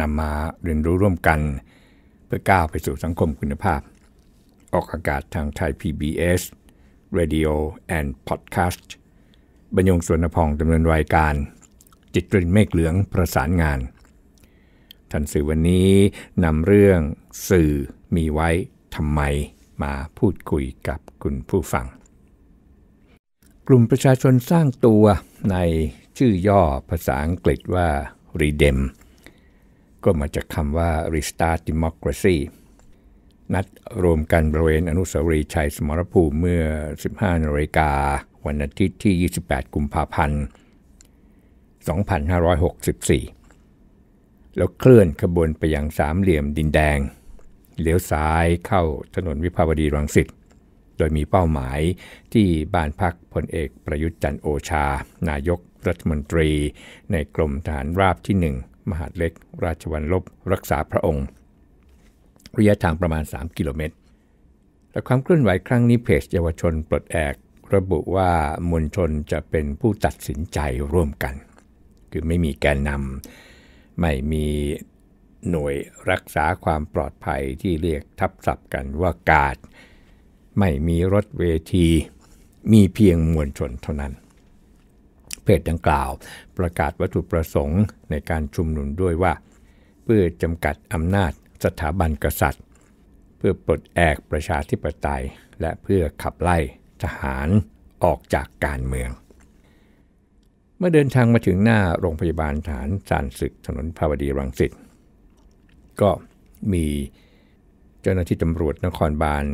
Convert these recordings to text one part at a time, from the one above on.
นำมาเรียนรู้ร่วมกัน เพื่อก้าวไปสู่สังคมคุณภาพ ออกอากาศทางไทย PBS Radio and Podcast บรรยงสวนพองดำเนินรายการ จิตรินเมฆเหลืองประสานงาน ทันสื่อวันนี้นำเรื่องสื่อมีไว้ ทำไมมาพูดคุยกับคุณผู้ฟัง กลุ่มประชาชนสร้างตัวในชื่อย่อภาษาอังกฤษว่า REDEM ก็มาจากคำว่า restart democracy นัดรวมกันบริเวณอนุสาวรีย์ชัยสมรภูมิเมื่อ 15นาฬิกาวันอาทิตย์ที่ 28กุมภาพันธ์ 2564 แล้วเคลื่อนขบวนไปยังสามเหลี่ยมดินแดง เลี้ยวซ้ายเข้าถนนวิภาวดีรังสิตโดยมีเป้าหมายที่บ้านพักพลเอกประยุทธ์จันโอชา นายกรัฐมนตรีในกรมทหารราบที่1มหาดเล็กราชวัลลบรักษาพระองค์ระยะทางประมาณ 3 กิโลเมตร และความเคลื่อนไหวครั้งนี้เพจเยาวชนปลดแอกระบุว่ามวลชนจะเป็นผู้ตัดสินใจร่วมกัน คือไม่มีแกนนำไม่มีหน่วยรักษาความปลอดภัยที่เรียกทับศัพท์กันว่ากาดไม่มีรถเวที มีเพียงมวลชนเท่านั้นเพศดังกล่าวประกาศวัตถุประสงค์ในการชุมนุมด้วยว่า เพื่อจำกัดอำนาจสถาบันกษัตริย์ เพื่อปลดแอกประชาธิปไตยและเพื่อขับไล่ทหารออกจากการเมือง เมื่อเดินทางมาถึงหน้าโรงพยาบาลฐานสานศึกถนนภาวดีรังสิต ก็มีเจ้าหน้าที่ตำรวจนครบาล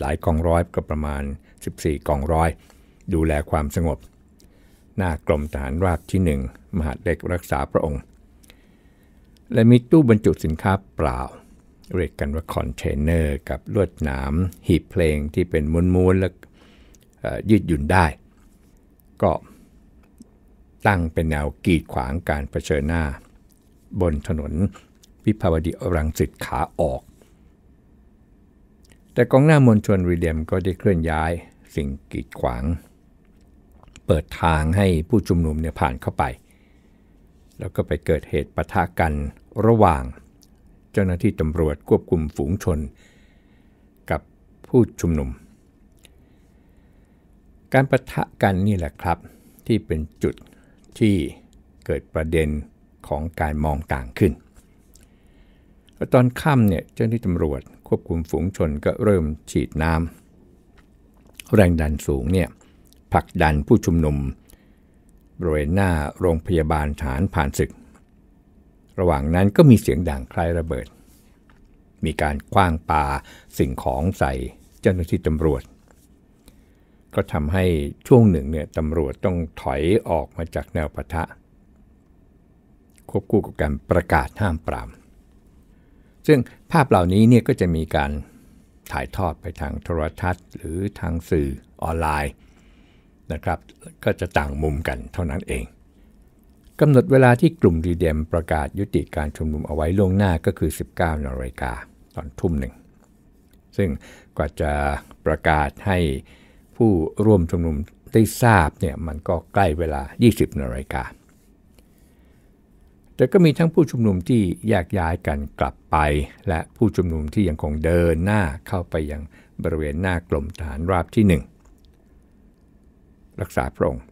หลายกองร้อยก็ประมาณ 14กองร้อยดูแลความสงบหน้ากรมทหารราบที่ 1 มหาเด็กรักษาพระองค์ และมีตู้บรรจุสินค้าเปล่า เรียกกันว่าคอนเทนเนอร์กับลวดหนามหีบเพลงที่เป็นม้วนๆและยืดหยุ่นได้ ก็ตั้งเป็นแนวกีดขวางการเผชิญหน้า บนถนนวิภาวดีรังสิตขาออก แต่กองหน้ามวลชนรีเดียม ก็ได้เคลื่อนย้ายสิ่งกีดขวางเปิดทางให้ผู้ชุมนุมเนี่ยผ่านเข้าไป แล้วก็ไปเกิดเหตุปะทะกันระหว่าง เจ้าหน้าที่ตำรวจควบคุมฝูงชน กับผู้ชุมนุม การประทะกันนี่แหละครับที่เป็นจุดที่เกิดประเด็นของการมองต่างขึ้นตอนค่ำเนี่ยเจ้าหน้าที่ตำรวจควบคุมฝูงชนก็เริ่มฉีดน้ำแรงดันสูงเนี่ยผลักดันผู้ชุมนุมบริเวณหน้าโรงพยาบาลฐานผ่านศึก ระหว่างนั้นก็มีเสียงดังคล้ายระเบิด มีการคว้างปาสิ่งของใส่เจ้าหน้าที่ตำรวจ ก็ทำให้ช่วงหนึ่งเนี่ยตำรวจต้องถอยออกมาจากแนวปะทะ ควบคู่กับการประกาศห้ามปรามซึ่งภาพเหล่านี้เนี่ยก็จะมีการถ่ายทอดไปทางโทรทัศน์ หรือทางสื่อออนไลน์นะครับก็จะต่างมุมกันเท่านั้นเองกำหนดเวลาที่กลุ่มรีเดมประกาศยุติการชุมนุมเอาไว้ล่วงหน้าก็คือ 19นาฬิกาตอนทุ่มหนึ่งซึ่งกว่าจะประกาศให้ผู้ร่วมชุมนุมได้ทราบเนี่ยมันก็ใกล้เวลา 20นาฬิกาแต่ก็มีทั้งผู้ชุมนุมที่แยกย้ายกันกลับไป และผู้ชุมนุมที่ยังคงเดินหน้าเข้าไปยังบริเวณหน้ากลมฐานราบที่ 1รักษาพระองค์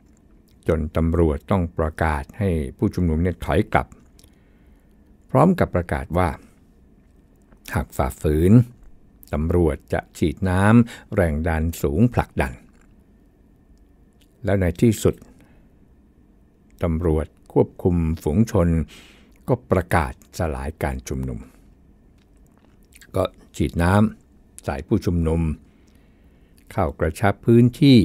จนตำรวจต้องประกาศให้ผู้ชุมนุมเนี่ยถอยกลับ พร้อมกับประกาศว่า หากฝ่าฝืน ตำรวจจะฉีดน้ำแรงดันสูงผลักดัน แล้วในที่สุด ตำรวจควบคุมฝูงชนก็ประกาศสลายการชุมนุม ก็ฉีดน้ำใส่ผู้ชุมนุมเข้ากระชับพื้นที่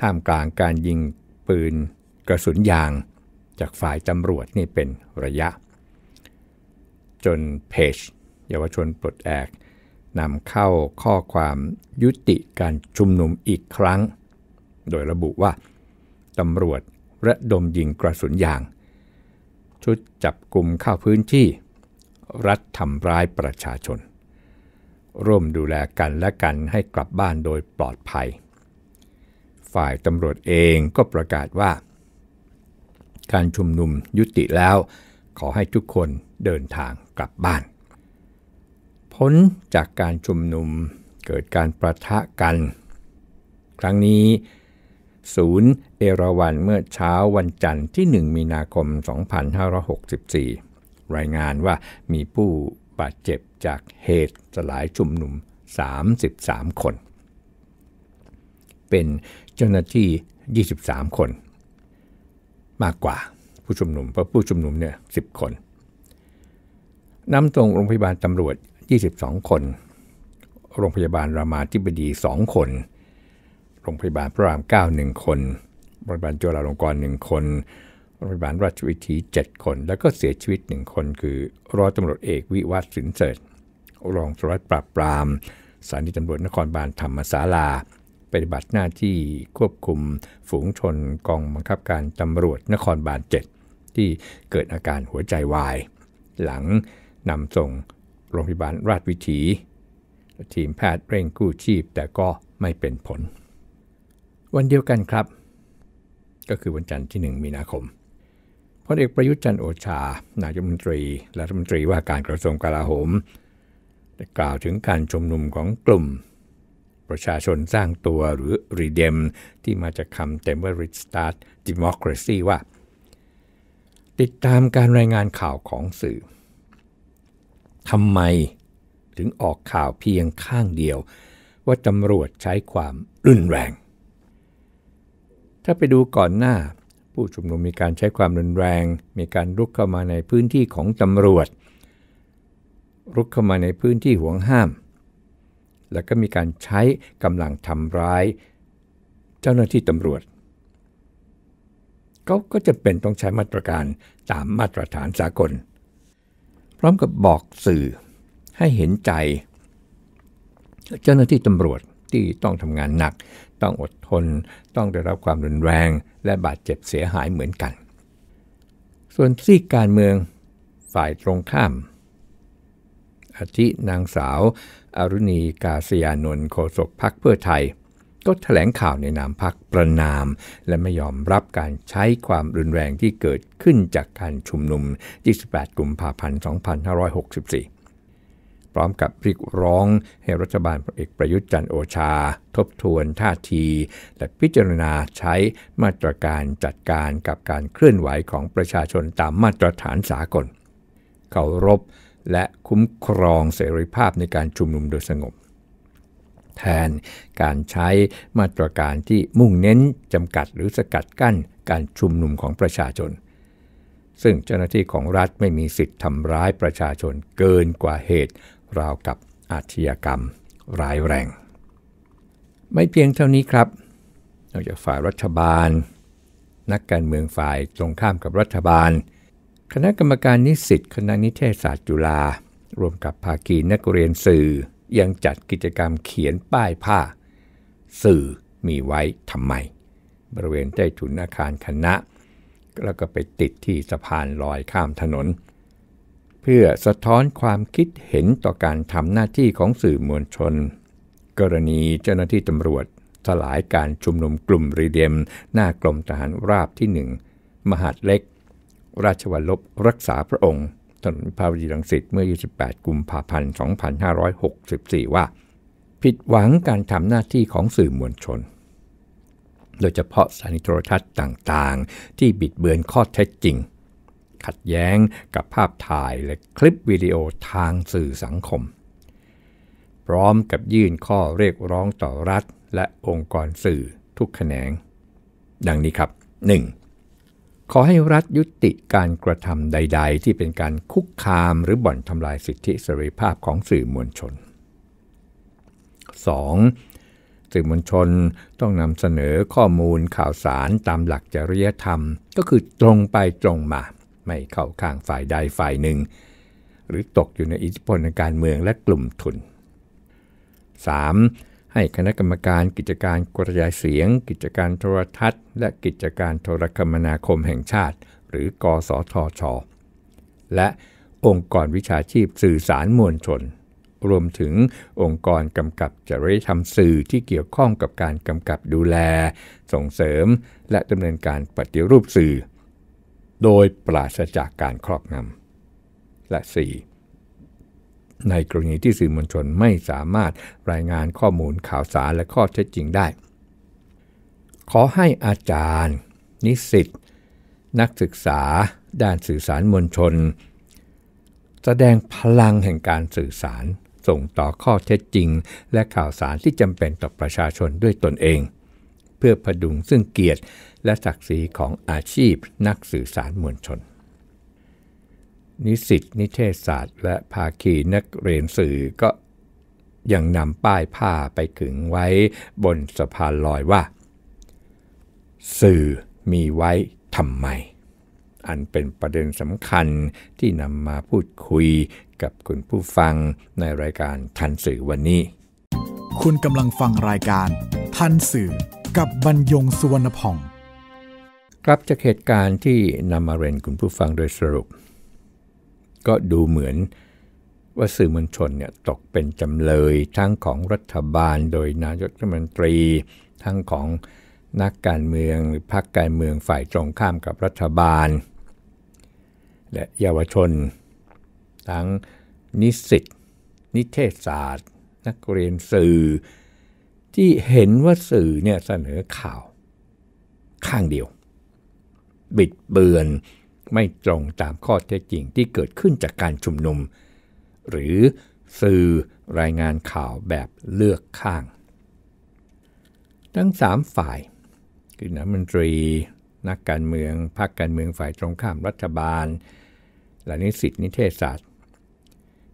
ท่ามกลางการยิงปืนกระสุนยาง จากฝ่ายตำรวจนี่เป็นระยะ จนเพจเยาวชนปลดแอก นำเข้าข้อความยุติการชุมนุมอีกครั้ง โดยระบุว่า ตำรวจ ระดมยิงกระสุนยาง ชุดจับกลุ่มเข้าพื้นที่ รัฐทำร้ายประชาชน ร่วมดูแลกันและกันให้กลับบ้านโดยปลอดภัยฝ่ายตำรวจเองก็ประกาศว่า การชุมนุมยุติแล้วขอให้ทุกคนเดินทางกลับบ้าน พ้นจากการชุมนุมเกิดการประทะกัน ครั้งนี้ ศูนย์เอราวันเมื่อเช้าวันจันทร์ที่ 1มีนาคม2564 รายงานว่ามีผู้บาดเจ็บจากเหตุสลายชุมนุม 33 คน เป็นเจ้าหน้าที่ 23 คน มากกว่าผู้ชุมนุมเพราะผู้ชุมนุมเนี่ยสิคนนำตรงโรงพยาบาลตำรวจ 22 คน โรงพยาบาลรามาธิบดี 2 คน โรงพยาบาลพระราม 9 1 คน โรงพยาบาลจุฬาลงกรณ์1คน โรงพยาบาลราชวิถี7 คน แล้วก็เสียชีวิต 1 คนคือร้อยตำรวจเอกวิวัฒน์สินเสริฐรองสารวัตรปราบปรามสถานีตำรวจนครบาลธรรมศาลาปฏิบัติหน้าที่ควบคุมฝูงชนกองบังคับการตำรวจนครบาลเจ็ดที่เกิดอาการหัวใจวาย หลังนำส่งโรงพยาบาลราชวิถีทีมแพทย์เร่งกู้ชีพแต่ก็ไม่เป็นผล วันเดียวกันครับ ก็คือวันจันทร์ที่ 1 มีนาคมพลเอกประยุทธ์จันโอชา นายกรัฐมนตรี และรัฐมนตรีว่าการกระทรวงกลาโหมได้กล่าวถึงการชุมนุมของกลุ่มประชาชนสร้างตัวหรือ Redem ที่มาจากคำเต็มว่า Restart Democracy ว่า ติดตามการรายงานข่าวของสื่อทำไม ถึงออกข่าวเพียงข้างเดียวว่าตำรวจใช้ความรุนแรง ถ้าไปดูก่อนหน้า ผู้ชุมนุมมีการใช้ความรุนแรง มีการรุกเข้ามาในพื้นที่ของตำรวจ รุกเข้ามาในพื้นที่ห่วงห้ามแล้วก็มีการใช้กำลังทำร้าย เจ้าหน้าที่ตำรวจเขาก็จะเป็นต้องใช้มาตรการตามมาตรฐานสากล พร้อมกับบอกสื่อให้เห็นใจ เจ้าหน้าที่ตำรวจที่ต้องทำงานหนัก ต้องอดทนต้องได้รับความรุนแรง และบาดเจ็บเสียหายเหมือนกัน ส่วนซีกการเมือง ฝ่ายตรงข้ามอาทินางสาวอรุณีกาศยานนท์โฆษกพักเพื่อไทย ก็ถแถลงข่าวในนามพักประนาม และไม่ยอมรับการใช้ความรุนแรงที่เกิดขึ้นจากการชุมนุม28กุมภาพันธ์2564 พร้อมกับพริกร้องให้รัฐบาลพลเอกประยุทธ์จันโอชา ทบทวนท่าที และพิจารณาใช้มาตรการจัดการกับการเคลื่อนไหวของประชาชนตามมาตรฐานสากลเคารพและคุ้มครองเสรีภาพในการชุมนุมโดยสงบ แทนการใช้มาตรการที่มุ่งเน้นจำกัดหรือสกัดกั้นการชุมนุมของประชาชน ซึ่งเจ้าหน้าที่ของรัฐไม่มีสิทธิ์ทำร้ายประชาชนเกินกว่าเหตุราวกับอาชญากรรมร้ายแรง ไม่เพียงเท่านี้ครับนอกจากฝ่ายรัฐบาล นักการเมืองฝ่ายตรงข้ามกับรัฐบาลคณะกรรมการนิสิตคณะนิเทศศาสตร์จุฬารวมกับภาคีนักเรียนสื่อยังจัดกิจกรรมเขียนป้ายผ้า สื่อมีไว้ทำไมบริเวณใต้ถุนอาคารคณะ แล้วก็ไปติดที่สะพานลอยข้ามถนน เพื่อสะท้อนความคิดเห็นต่อการทำหน้าที่ของสื่อมวลชน กรณีเจ้าหน้าที่ตำรวจสลายการชุมนุมกลุ่มรีเดียมหน้ากรมทหารราบที่หนึ่งมหาดเล็กราชวัลลบรักษาพระองค์ถนนพาวดีรังสิตเมื่อ 28กุมภาพันธ์ 2564 ว่า ผิดหวังการทำหน้าที่ของสื่อมวลชน โดยเฉพาะสถานีโทรทัศน์ต่างๆ ที่บิดเบือนข้อเท็จจริง ขัดแย้งกับภาพถ่ายและคลิปวิดีโอทางสื่อสังคม พร้อมกับยื่นข้อเรียกร้องต่อรัฐและองค์กรสื่อทุกแขนง ดังนี้ครับ 1. ขอให้รัฐยุติการกระทำใด ๆ ที่เป็นการคุกคามหรือบ่อนทำลายสิทธิเสรีภาพของสื่อมวลชน 2. สื่อมวลชนต้องนำเสนอข้อมูลข่าวสารตามหลักจริยธรรมก็คือตรงไปตรงมา ไม่เข้าข้างฝ่ายใดฝ่ายหนึ่ง หรือตกอยู่ในอิทธิพลการเมืองและกลุ่มทุน 3. ให้คณะกรรมการกิจการกระจายเสียง กิจการโทรทัศน์ และกิจการโทรคมนาคมแห่งชาติ หรือกสทช และองค์กรวิชาชีพสื่อสารมวลชน รวมถึงองค์กรกำกับจริยธรรมสื่อที่เกี่ยวข้องกับการกำกับดูแล ส่งเสริม และดำเนินการปฏิรูปสื่อ โดยปราศจากการครอบงำและ4ในกรณีที่สื่อมวลชนไม่สามารถรายงานข้อมูลข่าวสารและข้อเท็จจริงได้ ขอให้อาจารย์นิสิตนักศึกษา ด้านสื่อสารมวลชน แสดงพลังแห่งการสื่อสารส่งต่อข้อเท็จจริงและข่าวสารที่จำเป็นต่อประชาชนด้วยตนเอง เพื่อพดุงซึ่งเกียรติและศักดิ์ศรีของอาชีพนักสื่อสารมวลชนนิสิตนิเทศศาสตร์และภาคีนักเรียนสื่อก็ยังนำป้ายผ้าไปขึงไว้บนสะพานลอยว่า สื่อมีไว้ทำไม อันเป็นประเด็นสำคัญที่นำมาพูดคุยกับคุณผู้ฟังในรายการทันสื่อวันนี้ คุณกำลังฟังรายการทันสื่อกับบรรยงสุวรรณพองกลับจากเหตุการณ์ที่นำมาเรียนคุณผู้ฟังโดยสรุปก็ดูเหมือนว่าสื่อมวลชนเนี่ยตกเป็นจำเลยทั้งของรัฐบาลโดยนายกรัฐมนตรี ทั้งของนักการเมืองหรือพรรคการเมืองฝ่ายตรงข้ามกับรัฐบาล และเยาวชน ทั้งนิสิต นิเทศศาสตร์ นักเรียนสื่อ ที่เห็นว่าสื่อเนี่ยเสนอข่าว ข้างเดียว บิดเบือนไม่ตรงตามข้อเท็จจริงที่เกิดขึ้นจากการชุมนุม หรือสื่อรายงานข่าวแบบเลือกข้าง ทั้ง 3 ฝ่ายคือนักมนตรี นักการเมืองพรรคการเมืองฝ่ายตรงข้ามรัฐบาล และนิสิตนิเทศศาสตร์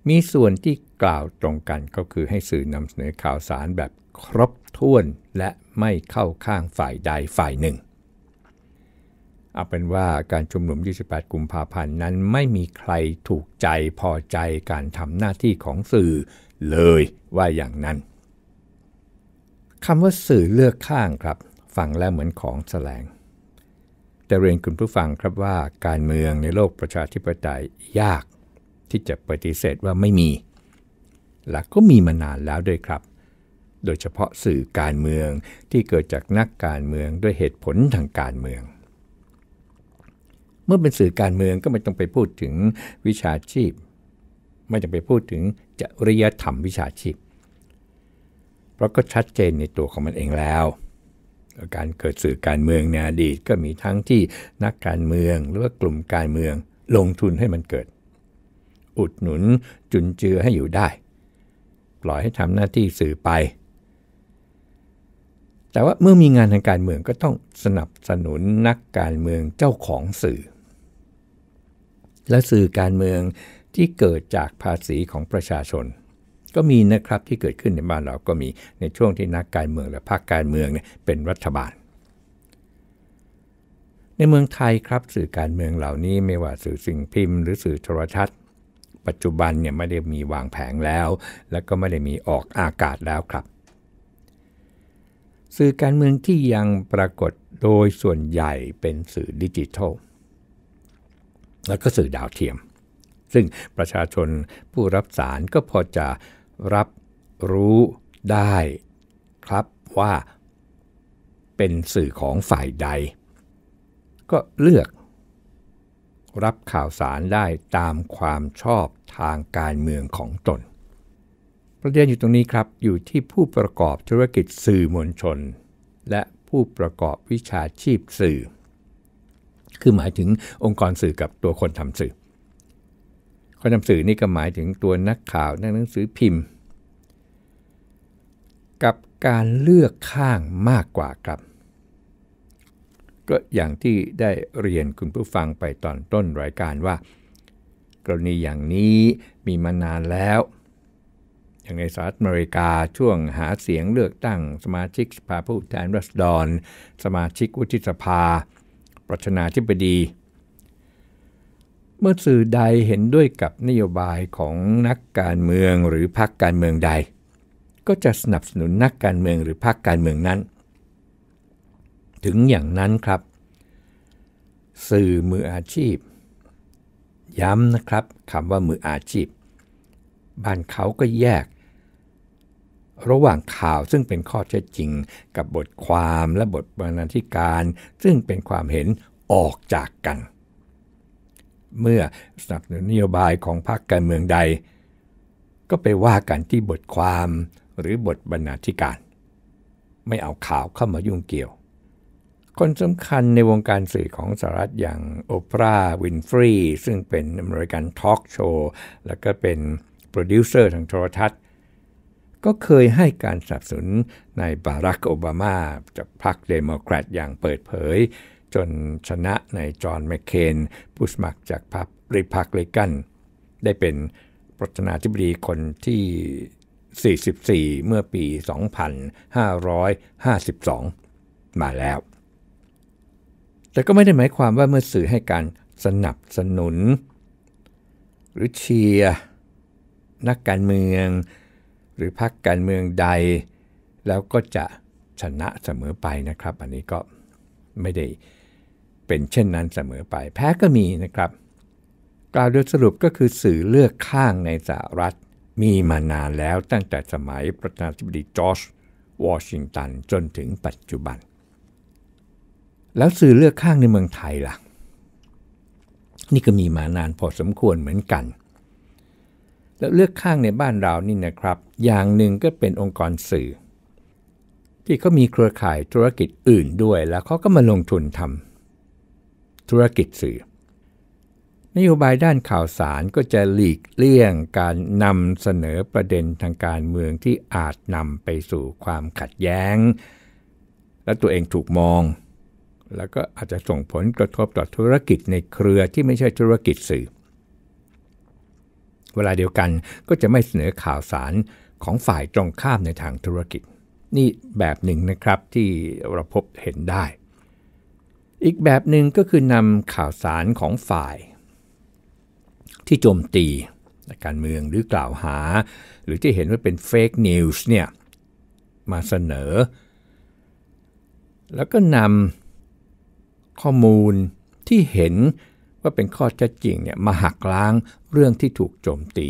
มีส่วนที่กล่าวตรงกันก็คือให้สื่อนำเสนอข่าวสารแบบครบถ้วนและไม่เข้าข้างฝ่ายใดฝ่ายหนึ่งเอาเป็นว่าการชุมนุม 28 กุมภาพันธ์ นั้นไม่มีใครถูกใจพอใจการทำหน้าที่ของสื่อเลยว่าอย่างนั้น คำว่าสื่อเลือกข้างครับ ฟังแล้วเหมือนของแสลง แต่เรียนคุณผู้ฟังครับว่าการเมืองในโลกประชาธิปไตยยาก ที่จะปฏิเสธว่าไม่มี และก็มีมานานแล้วด้วยครับ โดยเฉพาะสื่อการเมืองที่เกิดจากนักการเมืองด้วยเหตุผลทางการเมืองเมื่อเป็นสื่อการเมืองก็ไม่ต้องไปพูดถึงวิชาชีพ ไม่ต้องไปพูดถึงจริยธรรมวิชาชีพ เพราะก็ชัดเจนในตัวของมันเองแล้ว การเกิดสื่อการเมืองในอดีตก็มีทั้งที่นักการเมืองหรือว่ากลุ่มการเมืองลงทุนให้มันเกิด อุดหนุนจุนเจือให้อยู่ได้ ปล่อยให้ทำหน้าที่สื่อไป แต่ว่าเมื่อมีงานทางการเมืองก็ต้องสนับสนุนนักการเมืองเจ้าของสื่อและสื่อการเมืองที่เกิดจากภาษีของประชาชน ก็มีนะครับที่เกิดขึ้นในบ้านเราก็มีในช่วงที่นักการเมืองและภาคการเมืองเนี่ยเป็นรัฐบาล ในเมืองไทยครับ สื่อการเมืองเหล่านี้ไม่ว่าสื่อสิ่งพิมพ์หรือสื่อโทรทัศน์ ปัจจุบันเนี่ยไม่ได้มีวางแผงแล้ว และก็ไม่ได้มีออกอากาศแล้วครับ สื่อการเมืองที่ยังปรากฏโดยส่วนใหญ่เป็นสื่อดิจิทัลแล้วก็สื่อดาวเทียม ซึ่งประชาชนผู้รับสารก็พอจะรับรู้ได้ ครับว่าเป็นสื่อของฝ่ายใด ก็เลือกรับข่าวสารได้ตามความชอบทางการเมืองของตน ประเด็นอยู่ตรงนี้ครับอยู่ที่ผู้ประกอบธุรกิจสื่อมวลชน และผู้ประกอบวิชาชีพสื่อคือหมายถึงองค์กรสื่อกับตัวคนทำสื่อคนทำสื่อนี่ก็หมายถึงตัวนักข่าว นักหนังสือพิมพ์ กับการเลือกข้างมากกว่าครับ ก็อย่างที่ได้เรียนคุณผู้ฟังไปตอนต้นรายการว่า กรณีอย่างนี้มีมานานแล้ว อย่างในสหรัฐอเมริกาช่วงหาเสียงเลือกตั้งสมาชิกสภาผู้แทนรัศดรสมาชิก วุฒิสภาประธานาธิบดี เมื่อสื่อใดเห็นด้วยกับนโยบายของนักการเมืองหรือพรรคการเมืองใด ก็จะสนับสนุนนักการเมืองหรือพรรคการเมืองนั้น ถึงอย่างนั้นครับ สื่อมืออาชีพ ย้ำนะครับคำว่ามืออาชีพบ้านเขาก็แยกระหว่างข่าวซึ่งเป็นข้อเท็จจริงกับบทความและบทบรรณาธิการ ซึ่งเป็นความเห็นออกจากกัน เมื่อสนับสนุนนโยบายของพรรคการเมืองใด ก็ไปว่ากันที่บทความหรือบทบรรณาธิการ ไม่เอาข่าวเข้ามายุ่งเกี่ยว คนสำคัญในวงการสื่อของสหรัฐอย่างโอปราห์วินฟรีซึ่งเป็นอเมริกันทอล์กโชว์และก็เป็นโปรดิวเซอร์ทางโทรทัศน์ก็เคยให้การสนับสนุนในบารักโอบามาจากพรรคเดโมแครตอย่างเปิดเผย จนชนะในจอห์นแมคเคนผู้สมัครจากพรรคริพัเลกันได้เป็นประธานาธิบดีคนที่ 44 เมื่อปี 2552 มาแล้ว แต่ก็ไม่ได้หมายความว่าเมื่อสื่อให้การสนับสนุน หรือเชียร์นักการเมืองหรือพรรคการเมืองใด แล้วก็จะชนะเสมอไปนะครับ อันนี้ก็ไม่ได้เป็นเช่นนั้นเสมอไปแพ้ก็มีนะครับ กล่าวโดยสรุปก็คือสื่อเลือกข้างในสหรัฐ มีมานานแล้วตั้งแต่สมัยประธานาธิบดีจอร์จวอชิงตันจนถึงปัจจุบัน แล้วสื่อเลือกข้างในเมืองไทยล่ะ นี่ก็มีมานานพอสมควรเหมือนกันแล้วเลือกข้างในบ้านเรานี่นะครับ อย่างหนึ่งก็เป็นองค์กรสื่อ ที่เขามีเครือข่ายธุรกิจอื่นด้วย แล้วเขาก็มาลงทุนทำธุรกิจสื่อนโยบายด้านข่าวสารก็จะหลีกเลี่ยงการนำเสนอประเด็นทางการเมืองที่อาจนำไปสู่ความขัดแย้ง และตัวเองถูกมอง แล้วก็อาจจะส่งผลกระทบต่อธุรกิจในเครือที่ไม่ใช่ธุรกิจสื่อเวลาเดียวกันก็จะไม่เสนอข่าวสารของฝ่ายตรงข้ามในทางธุรกิจ นี่แบบหนึ่งนะครับที่เราพบเห็นได้ อีกแบบหนึ่งก็คือนำข่าวสารของฝ่ายที่โจมตีการเมืองหรือกล่าวหา หรือที่เห็นว่าเป็นเฟกนิวส์เนี่ยมาเสนอ แล้วก็นำข้อมูลที่เห็นว่าเป็นข้อเท็จจริงเนี่ยมาหักล้างเรื่องที่ถูกโจมตี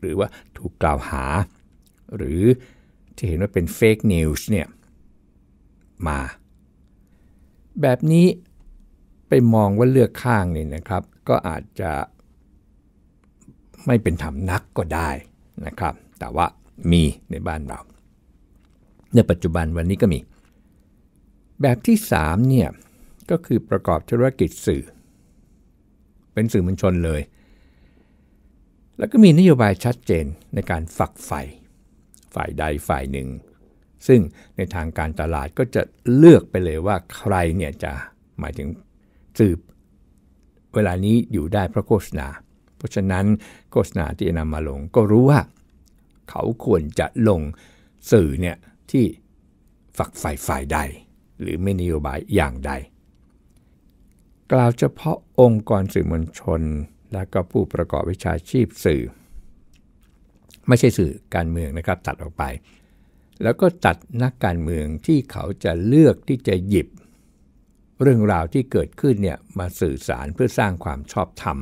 หรือว่าถูกกล่าวหา หรือที่เห็นว่าเป็นเฟกนิวส์เนี่ยมา แบบนี้ไปมองว่าเลือกข้างนี่นะครับก็อาจจะไม่เป็นธรรมนักก็ได้นะครับแต่ว่ามีในบ้านเราในปัจจุบันวันนี้ก็มี แบบที่3เนี่ยก็คือประกอบธุรกิจสื่อเป็นสื่อมวลชนเลย แล้วก็มีนโยบายชัดเจนในการฝักใฝ่ฝ่ายใดฝ่ายหนึ่ง ซึ่งในทางการตลาดก็จะเลือกไปเลยว่าใครเนี่ยจะหมายถึงสืบ เวลานี้อยู่ได้เพราะโฆษณา เพราะฉะนั้นโฆษณาที่นำมาลงก็รู้ว่า เขาควรจะลงสื่อเนี่ยที่ฝักฝ่าย ฝ่ายใด หรือไม่นโยบายอย่างใดกล่าวเฉพาะองค์กรสื่อมวลชน และก็ผู้ประกอบวิชาชีพสื่อ ไม่ใช่สื่อการเมืองนะครับตัดออกไป แล้วก็ตัดนักการเมืองที่เขาจะเลือกที่จะหยิบ เรื่องราวที่เกิดขึ้นเนี่ยมาสื่อสารเพื่อสร้างความชอบธรรม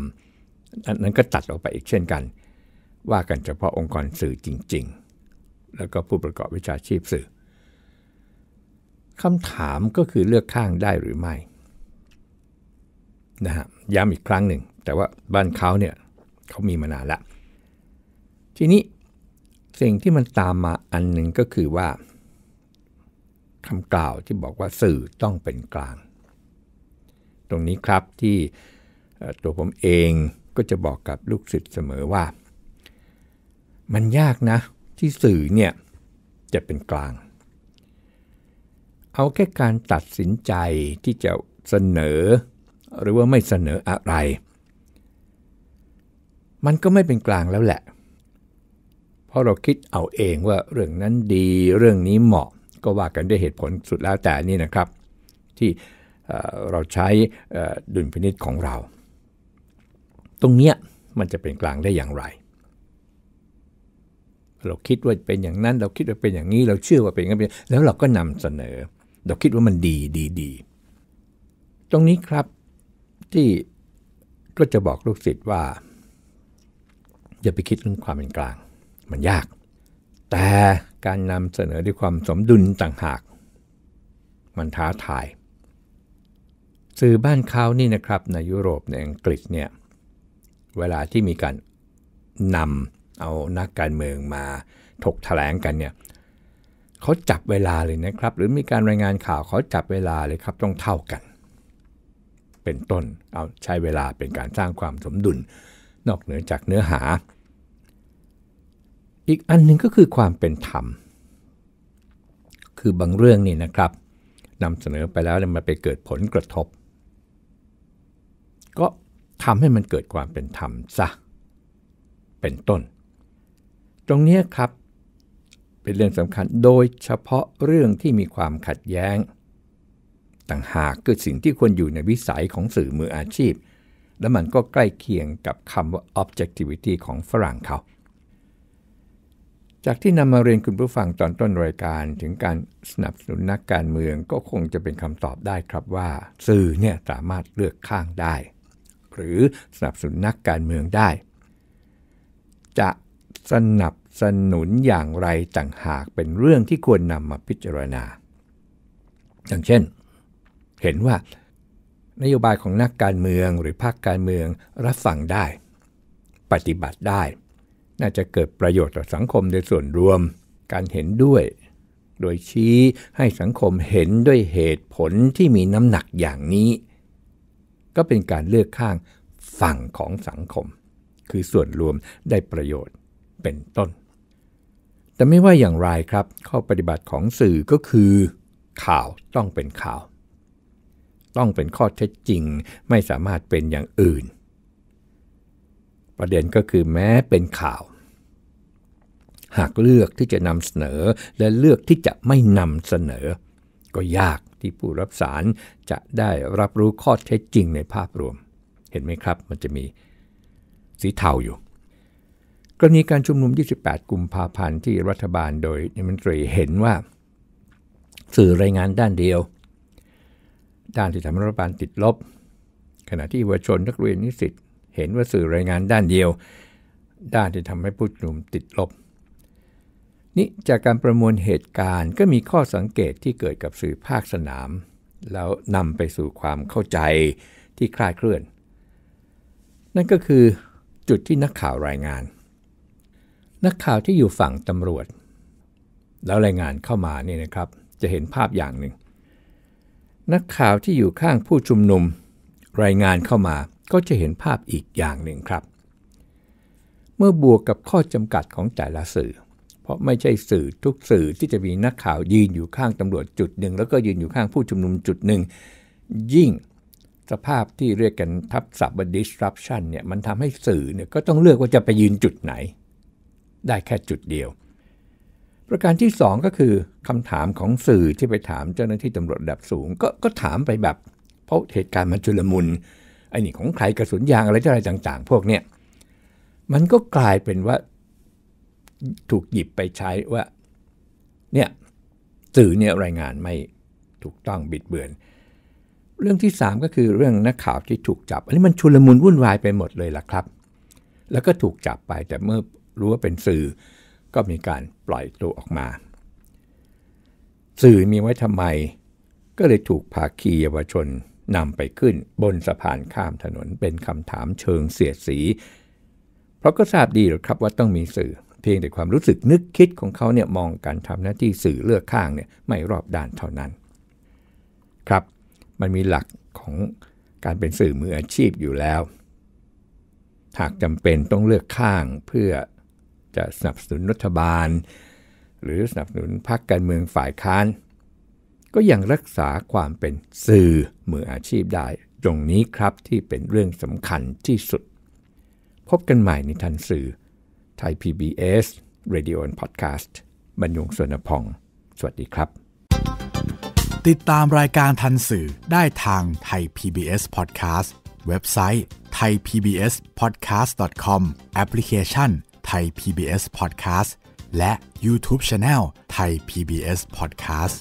นั้นก็ตัดออกไปอีกเช่นกัน ว่ากันเฉพาะองค์กรสื่อจริงๆ แล้วก็ผู้ประกอบวิชาชีพสื่อคำถามก็คือเลือกข้างได้หรือไม่นะฮะย้ำอีกครั้งหนึ่ง แต่ว่าบ้านเขาเนี่ยเขามีมานานละ ทีนี้สิ่งที่มันตามมาอันหนึ่งก็คือว่าคำกล่าวที่บอกว่าสื่อต้องเป็นกลาง ตรงนี้ครับที่ตัวผมเองก็จะบอกกับลูกศิษย์เสมอว่า มันยากนะที่สื่อเนี่ยจะเป็นกลาง เอาแค่การตัดสินใจที่จะเสนอหรือว่าไม่เสนออะไร มันก็ไม่เป็นกลางแล้วแหละ เพราะเราคิดเอาเองว่าเรื่องนั้นดีเรื่องนี้เหมาะก็ว่ากันด้วยเหตุผลสุดแล้วแต่นี่นะครับ ที่เราใช้ดุลพินิษของเรา ตรงเนี้ยมันจะเป็นกลางได้อย่างไร เราคิดว่าเป็นอย่างนั้นเราคิดว่าเป็นอย่างนี้เราเชื่อว่าเป็นอย่างนี้แล้วเราก็นำเสนอ เราคิดว่ามันดีดีดีตรงนี้ครับที่ก็จะบอกลูกศิษย์ว่า อย่าไปคิดเรื่องความเป็นกลาง มันยาก แต่การนำเสนอด้วยความสมดุลต่างหาก มันท้าทายสื่อบ้านเขานี่นะครับในยุโรปในอังกฤษเนี่ยเวลาที่มีการนำเอานักการเมืองมาถกถแถลงกันเนี่ยเขาจับเวลาเลยนะครับ หรือมีการรายงานข่าวเขาจับเวลาเลยครับ ต้องเท่ากันเป็นต้นเอาใช้เวลาเป็นการสร้างความสมดุลนอกเหนือจากเนื้อหา อีกอันหนึ่งก็คือความเป็นธรรมคือบางเรื่องนี่นะครับนำเสนอไปแล้วมันไปเกิดผลกระทบ ก็ทำให้มันเกิดความเป็นธรรมซะเป็นต้น ตรงนี้ครับเป็นเรื่องสำคัญโดยเฉพาะเรื่องที่มีความขัดแย้งต่างหากคือสิ่งที่ควรอยู่ในวิสัยของสื่อมืออาชีพ และมันก็ใกล้เคียงกับคำว่า objectivity ของฝรั่งเขา จากที่นำมาเรียนคุณผู้ฟังตอนต้นรายการถึงการสนับสนุนนักการเมืองก็คงจะเป็นคำตอบได้ครับว่า สื่อเนี่ยสามารถเลือกข้างได้ หรือสนับสนุนนักการเมืองได้ จะสนับสนุนอย่างไรต่างหากเป็นเรื่องที่ควรนำมาพิจารณา อย่างเช่นเห็นว่า นโยบายของนักการเมืองหรือภาคการเมืองรับฟังได้ ปฏิบัติได้ น่าจะเกิดประโยชน์ต่อสังคมในส่วนรวมการเห็นด้วย โดยชี้ให้สังคมเห็นด้วยเหตุผลที่มีน้ำหนักอย่างนี้ ก็เป็นการเลือกข้างฝั่งของสังคม คือส่วนรวมได้ประโยชน์เป็นต้น แต่ไม่ว่าอย่างไรครับข้อปฏิบัติของสื่อก็คือ ข่าวต้องเป็นข่าวต้องเป็นข้อเท็จจริงไม่สามารถเป็นอย่างอื่น ประเด็นก็คือแม้เป็นข่าว หากเลือกที่จะนำเสนอและเลือกที่จะไม่นำเสนอ ก็ยากที่ผู้รับสารจะได้รับรู้ข้อเท็จจริงในภาพรวม เห็นไหมครับมันจะมีสีเทาอยู่ กรณีการชุมนุม 28กุมภาพันธ์ที่รัฐบาลโดยนิมนตรีเห็นว่า สื่อรายงานด้านเดียวด้านที่ทำให้รัฐบาลติดลบ ขณะที่วัาวชนนักเรียนนิสิตเห็นว่าสื่อรายงานด้านเดียวด้านที่ทำให้ผู้ชุมนุมติดลบ นี่จากการประมวลเหตุการณ์ ก็มีข้อสังเกตที่เกิดกับสื่อภาคสนาม แล้วนำไปสู่ความเข้าใจที่คลาดเคลื่อน นั่นก็คือจุดที่นักข่าวรายงาน นักข่าวที่อยู่ฝั่งตำรวจ แล้วรายงานเข้ามา นี่นะครับจะเห็นภาพอย่างหนึ่งนักข่าวที่อยู่ข้างผู้ชุมนุมรายงานเข้ามาก็จะเห็นภาพอีกอย่างหนึ่งครับ เมื่อบวกกับข้อจำกัดของแต่ละสื่อ เพราะไม่ใช่สื่อทุกสื่อที่จะมีนักข่าว ยืนอยู่ข้างตำรวจจุดหนึ่งแล้วก็ยืนอยู่ข้างผู้ชุมนุมจุดหนึ่งยิ่งสภาพที่เรียกกันทับศัพท์ disruption เนี่ยมันทำให้สื่อเนี่ยก็ต้องเลือกว่าจะไปยืนจุดไหน ได้แค่จุดเดียวประการที่ 2 ก็คือคำถามของสื่อที่ไปถามเจ้าหน้าที่ตำรวจระดับสูงก็ก็ถามไปแบบ เพราะเหตุการณ์มันชุลมุนไอ้นี่ของใครกระสุนยางอะไรอะไรต่างๆพวกเนี้ยมันก็กลายเป็นว่าถูกหยิบไปใช้ว่าเนี่ยสื่อเนี่ยรายงานไม่ถูกต้องบิดเบือนเรื่องที่3ก็คือเรื่องนักข่าวที่ถูกจับ อันนี้มันชุลมุนวุ่นวายไปหมดเลยล่ะครับ แล้วก็ถูกจับไปแต่เมื่อรู้ว่าเป็นสื่อก็มีการปล่อยตัวออกมา สื่อมีไว้ทำไม ก็เลยถูกภาคีเยาวชนนำไปขึ้นบนสะพานข้ามถนนเป็นคำถามเชิงเสียดสี เพราะก็ทราบดีหรอกครับว่าต้องมีสื่อเพียงแต่ความรู้สึกนึกคิดของเขาเนี่ยมองการทำหน้าที่สื่อเลือกข้างเนี่ยไม่รอบด้านเท่านั้น ครับ มันมีหลักของการเป็นสื่อมืออาชีพอยู่แล้วหากจำเป็นต้องเลือกข้างเพื่อจะสนับสนุนรัฐบาล หรือสนับสนุนพรรคการเมืองฝ่ายค้าน ก็ยังรักษาความเป็นสื่อมืออาชีพได้ตรงนี้ครับที่เป็นเรื่องสำคัญที่สุด พบกันใหม่ในทันสื่อไทย PBS Radio and Podcast บรรยงสวนพอง สวัสดีครับ ติดตามรายการทันสื่อได้ทางไทย PBS Podcast เว็บไซต์ thaipbspodcast.com แอปพลิเคชันไทย PBS Podcast และ YouTube Channel ไทย PBS Podcast